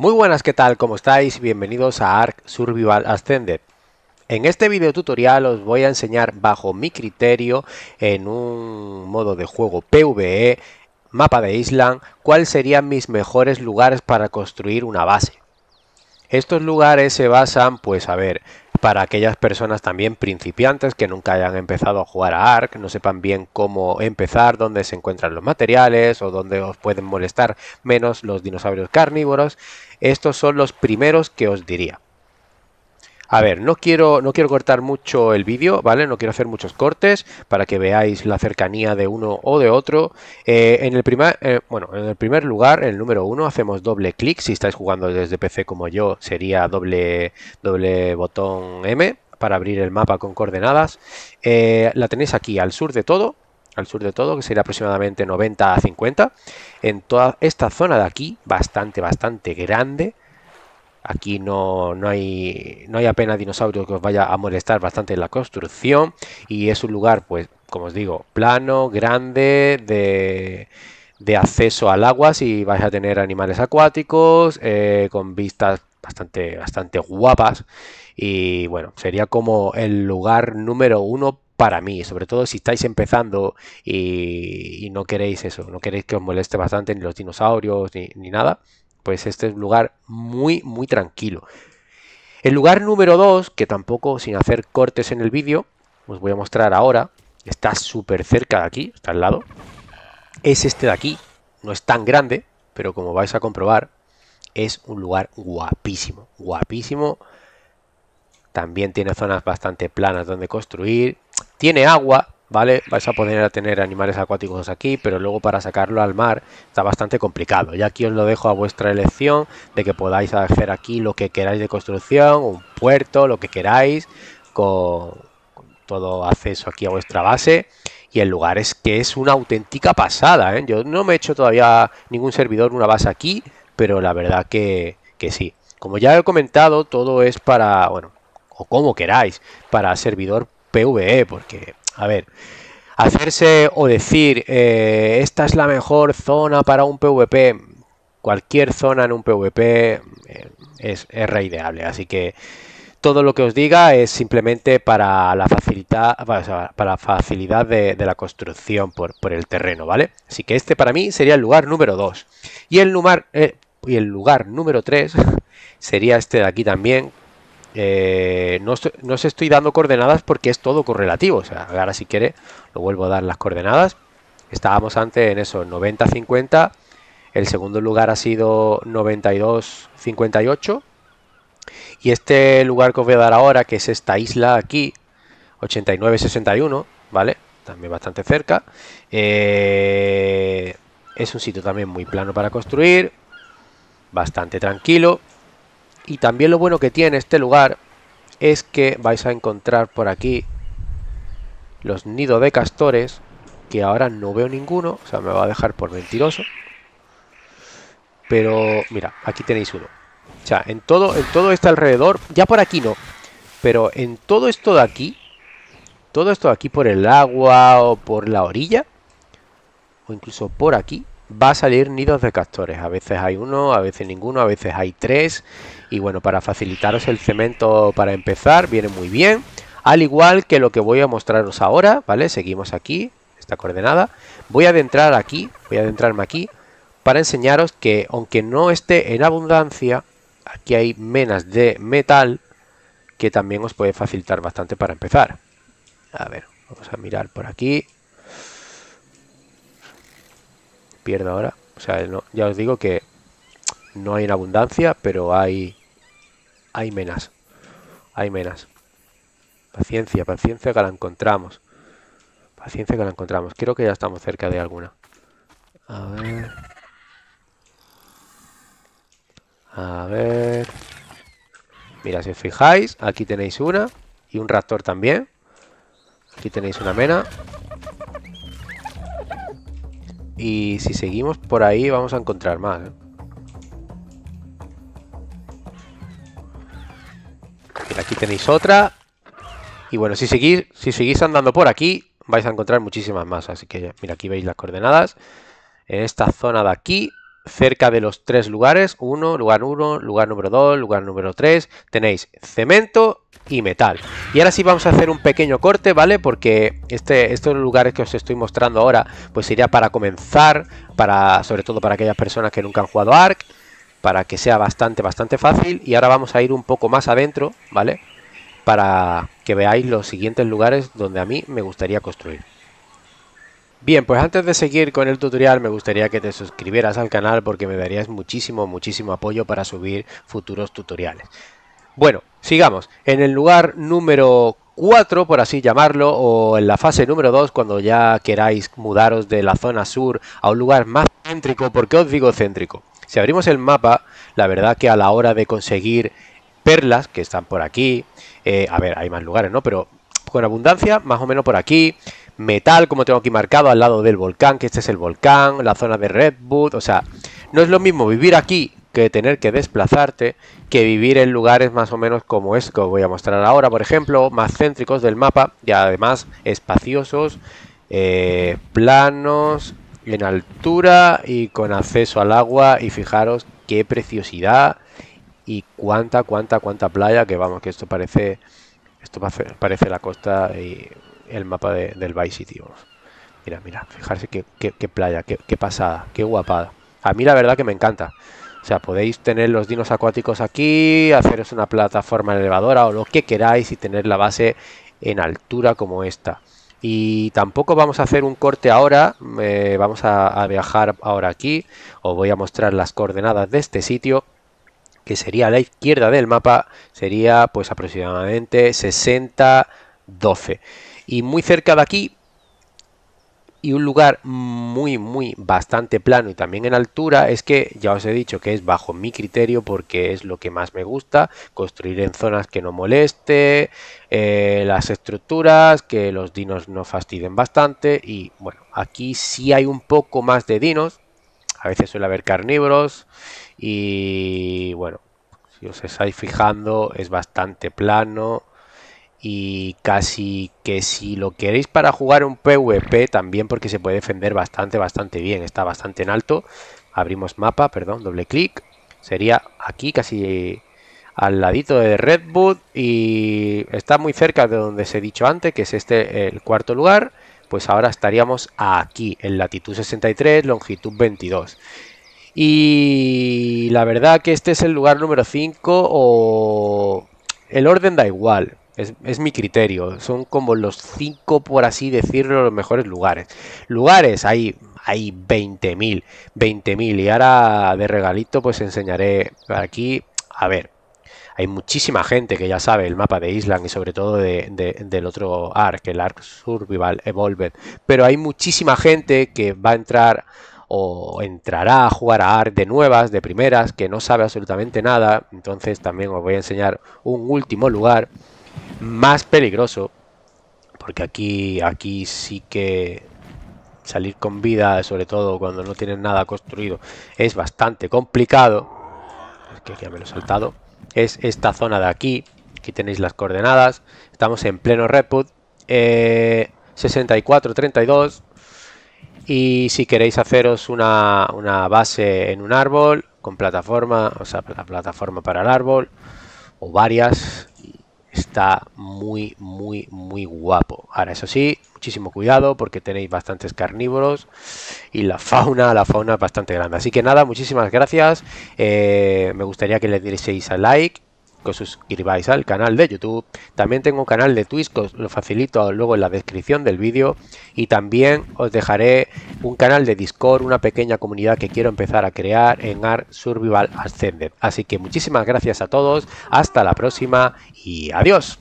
Muy buenas, ¿qué tal? ¿Cómo estáis? Bienvenidos a Ark Survival Ascended. En este video tutorial os voy a enseñar bajo mi criterio en un modo de juego PvE, mapa de Island, cuáles serían mis mejores lugares para construir una base. Estos lugares se basan, pues a ver, para aquellas personas también principiantes que nunca hayan empezado a jugar a Ark, no sepan bien cómo empezar, dónde se encuentran los materiales o dónde os pueden molestar menos los dinosaurios carnívoros. Estos son los primeros que os diría. A ver, no quiero, no quiero cortar mucho el vídeo, ¿vale? No quiero hacer muchos cortes para que veáis la cercanía de uno o de otro. Eh, en, el primer, eh, bueno, en el primer lugar, el número uno, hacemos doble clic. Si estáis jugando desde PC como yo, sería doble, doble botón M para abrir el mapa con coordenadas. Eh, la tenéis aquí, al sur de todo, al sur de todo, que sería aproximadamente 90 a 50. En toda esta zona de aquí, bastante, bastante grande, Aquí no, hay, no hay apenas dinosaurios que os vaya a molestar bastante en la construcción y es un lugar, pues, como os digo, plano, grande, de, acceso al agua si vais a tener animales acuáticos, eh, con vistas bastante, bastante guapas y bueno, sería como el lugar número uno para mí, sobre todo si estáis empezando y, no queréis eso, no queréis que os moleste bastante ni los dinosaurios ni nada, pues este es un lugar muy, muy tranquilo. El lugar número 2, que tampoco sin hacer cortes en el vídeo, os voy a mostrar ahora, está súper cerca de aquí, está al lado, es este de aquí, no es tan grande, pero como vais a comprobar, es un lugar guapísimo, guapísimo, también tiene zonas bastante planas donde construir, tiene agua, ¿vale? Vais a poder tener animales acuáticos aquí, pero luego para sacarlo al mar está bastante complicado. Y aquí os lo dejo a vuestra elección de que podáis hacer aquí lo que queráis de construcción, un puerto, lo que queráis, con todo acceso aquí a vuestra base. Y el lugar es que es una auténtica pasada, ¿eh? Yo no me he hecho todavía ningún servidor, una base aquí, pero la verdad que, que sí. Como ya he comentado, todo es para, bueno, o como queráis, para servidor PVE, porque a ver, hacerse o decir, eh, esta es la mejor zona para un PvP, cualquier zona en un PvP eh, es, reideable, así que todo lo que os diga es simplemente para la facilidad, para la facilidad de, la construcción por, el terreno, ¿vale? Así que este para mí sería el lugar número 2. Y el lugar, eh, y el lugar número 3 sería este de aquí también, eh, no, os estoy dando coordenadas porque es todo correlativo. ahora si quiere, lo vuelvo a dar las coordenadas. Estábamos antes en eso, 90-50. El segundo lugar ha sido 92-58. Y este lugar que os voy a dar ahora, que es esta isla aquí, 89-61, ¿vale? También bastante cerca. Eh, es un sitio también muy plano para construir. Bastante tranquilo. Y también lo bueno que tiene este lugar es que vais a encontrar por aquí los nidos de castores, que ahora no veo ninguno, o sea, me va a dejar por mentiroso. Pero mira, aquí tenéis uno. O sea, en todo, en todo este alrededor, ya por aquí no, pero en todo esto de aquí, todo esto de aquí por el agua o por la orilla, o incluso por aquí, va a salir nidos de castores. A veces hay uno, a veces ninguno, a veces hay tres. Y bueno, para facilitaros el cemento para empezar, viene muy bien. Al igual que lo que voy a mostraros ahora, ¿vale? Seguimos aquí, esta coordenada. Voy a adentrar aquí, voy a adentrarme aquí, para enseñaros que aunque no esté en abundancia, aquí hay menas de metal que también os puede facilitar bastante para empezar. A ver, vamos a mirar por aquí. pierdo ahora. O sea, ya os digo que no hay en abundancia, pero hay, hay menas. Hay menas. Paciencia, paciencia que la encontramos. Paciencia que la encontramos. Creo que ya estamos cerca de alguna. A ver. A ver. Mira, si os fijáis, aquí tenéis una. Y un raptor también. Aquí tenéis una mena. Y si seguimos por ahí vamos a encontrar más. ¿eh? aquí tenéis otra. Y bueno, si seguís, si seguís andando por aquí, vais a encontrar muchísimas más. Así que mira, aquí veis las coordenadas. En esta zona de aquí cerca de los tres lugares, uno, lugar 1, lugar número 2, lugar número 3, tenéis cemento y metal. Y ahora sí vamos a hacer un pequeño corte, ¿vale? Porque este, estos lugares que os estoy mostrando ahora, pues sería para comenzar, para, sobre todo para aquellas personas que nunca han jugado ARC, para que sea bastante, bastante fácil. Y ahora vamos a ir un poco más adentro, ¿vale? Para que veáis los siguientes lugares donde a mí me gustaría construir. Bien, pues antes de seguir con el tutorial me gustaría que te suscribieras al canal porque me darías muchísimo, muchísimo apoyo para subir futuros tutoriales. Bueno, sigamos. En el lugar número 4, por así llamarlo, o en la fase número 2, cuando ya queráis mudaros de la zona sur a un lugar más céntrico, porque os digo céntrico? Si abrimos el mapa, la verdad que a la hora de conseguir perlas, que están por aquí, eh, a ver, hay más lugares, ¿no? Pero con abundancia, más o menos por aquí, metal, como tengo aquí marcado, al lado del volcán, que este es el volcán, la zona de Redwood, o sea, no es lo mismo vivir aquí que tener que desplazarte, que vivir en lugares más o menos como es que os voy a mostrar ahora, por ejemplo, más céntricos del mapa y además espaciosos, eh, planos, en altura y con acceso al agua y fijaros qué preciosidad y cuánta, cuánta, cuánta playa que vamos, que esto parece, esto parece la costa y el mapa del Vice City. Mira, mira, fijarse qué, playa, qué, qué, pasada, qué guapada. A mí la verdad que me encanta. O sea, podéis tener los dinos acuáticos aquí, haceros una plataforma elevadora o lo que queráis y tener la base en altura como esta. Y tampoco vamos a hacer un corte ahora, eh, vamos a, a viajar ahora aquí. Os voy a mostrar las coordenadas de este sitio que sería a la izquierda del mapa, sería pues aproximadamente 60-12. Y muy cerca de aquí, y un lugar muy, muy, bastante plano y también en altura, es que ya os he dicho que es bajo mi criterio porque es lo que más me gusta, construir en zonas que no moleste, eh, las estructuras, que los dinos no fastiden bastante y bueno, aquí sí hay un poco más de dinos, a veces suele haber carnívoros y bueno, si os estáis fijando es bastante plano, y casi que si lo queréis para jugar un PvP también porque se puede defender bastante, bastante bien, está bastante en alto. Abrimos mapa, perdón, doble clic. Sería aquí casi al ladito de Redwood y está muy cerca de donde os he dicho antes, que es este el cuarto lugar. Pues ahora estaríamos aquí, en latitud 63, longitud 22. Y la verdad que este es el lugar número 5 o... El orden da igual, es, mi criterio. Son como los cinco, por así decirlo, los mejores lugares. Lugares, hay, hay 20.000. 20.000. Y ahora de regalito, pues enseñaré aquí. A ver, hay muchísima gente que ya sabe el mapa de Island y sobre todo del otro ARC, el ARC Survival Evolved. Pero hay muchísima gente que va a entrar o entrará a jugar a ARC de nuevas, de primeras, que no sabe absolutamente nada. Entonces también os voy a enseñar un último lugar más peligroso, porque aquí, aquí sí que salir con vida, sobre todo cuando no tienes nada construido, es bastante complicado. Es que ya me lo he saltado. Es esta zona de aquí. Aquí tenéis las coordenadas. Estamos en pleno reput. 64, 32. Y si queréis haceros una, base en un árbol, con plataforma, o sea, la plataforma para el árbol, o varias, está muy, muy, muy guapo. Ahora, eso sí, muchísimo cuidado porque tenéis bastantes carnívoros y la fauna, la fauna es bastante grande. Así que nada, muchísimas gracias. Eh, me gustaría que le dierais a like que os suscribáis al canal de YouTube. También tengo un canal de Twitch que os lo facilito luego en la descripción del vídeo. Y también os dejaré un canal de Discord, una pequeña comunidad que quiero empezar a crear en Art Survival Ascended. Así que muchísimas gracias a todos, hasta la próxima y adiós.